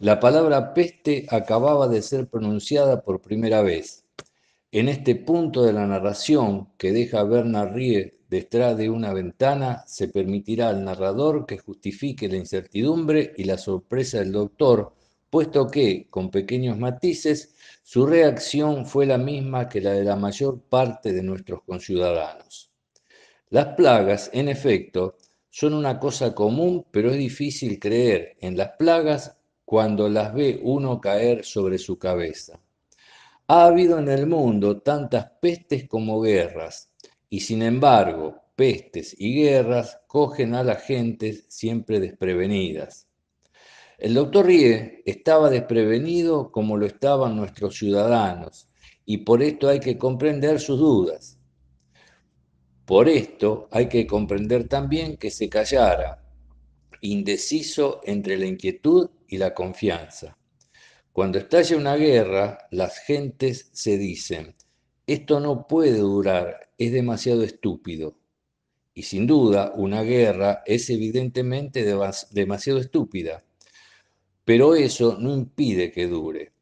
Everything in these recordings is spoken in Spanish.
La palabra peste acababa de ser pronunciada por primera vez. En este punto de la narración que deja Bernard Rie detrás de una ventana, se permitirá al narrador que justifique la incertidumbre y la sorpresa del doctor, puesto que, con pequeños matices, su reacción fue la misma que la de la mayor parte de nuestros conciudadanos. Las plagas, en efecto, son una cosa común, pero es difícil creer en las plagas cuando las ve uno caer sobre su cabeza. Ha habido en el mundo tantas pestes como guerras, y sin embargo, pestes y guerras cogen a las gentes siempre desprevenidas. El doctor Rie estaba desprevenido como lo estaban nuestros ciudadanos, y por esto hay que comprender sus dudas. Por esto hay que comprender también que se callara, indeciso entre la inquietud y la confianza. Cuando estalla una guerra, las gentes se dicen, esto no puede durar, es demasiado estúpido. Y sin duda, una guerra es evidentemente demasiado estúpida. Pero eso no impide que dure.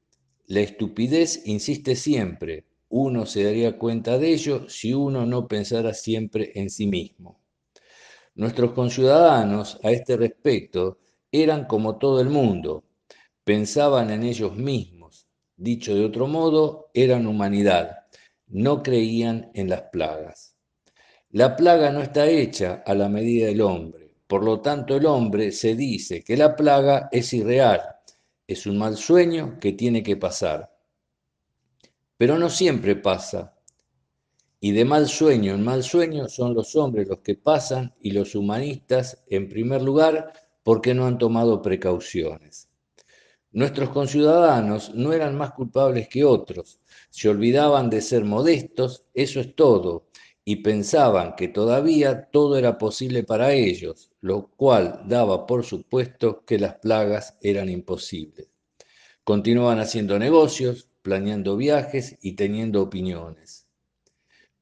La estupidez insiste siempre. Uno se daría cuenta de ello si uno no pensara siempre en sí mismo. Nuestros conciudadanos a este respecto eran como todo el mundo, pensaban en ellos mismos, dicho de otro modo, eran humanidad, no creían en las plagas. La plaga no está hecha a la medida del hombre, por lo tanto el hombre se dice que la plaga es irreal, es un mal sueño que tiene que pasar. Pero no siempre pasa, y de mal sueño en mal sueño son los hombres los que pasan y los humanistas en primer lugar porque no han tomado precauciones. Nuestros conciudadanos no eran más culpables que otros, se olvidaban de ser modestos, eso es todo, y pensaban que todavía todo era posible para ellos, lo cual daba por supuesto que las plagas eran imposibles. Continuaban haciendo negocios, planeando viajes y teniendo opiniones.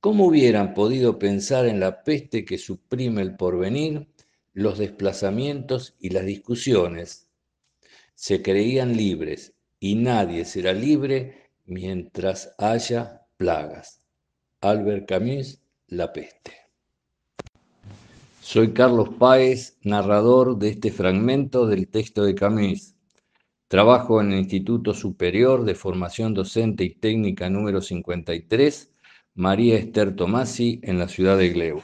¿Cómo hubieran podido pensar en la peste que suprime el porvenir, los desplazamientos y las discusiones? Se creían libres y nadie será libre mientras haya plagas. Albert Camus, La peste. Soy Carlos Páez, narrador de este fragmento del texto de Camus. Trabajo en el Instituto Superior de Formación Docente y Técnica número 53 María Esther Tomasi en la ciudad de Gleu.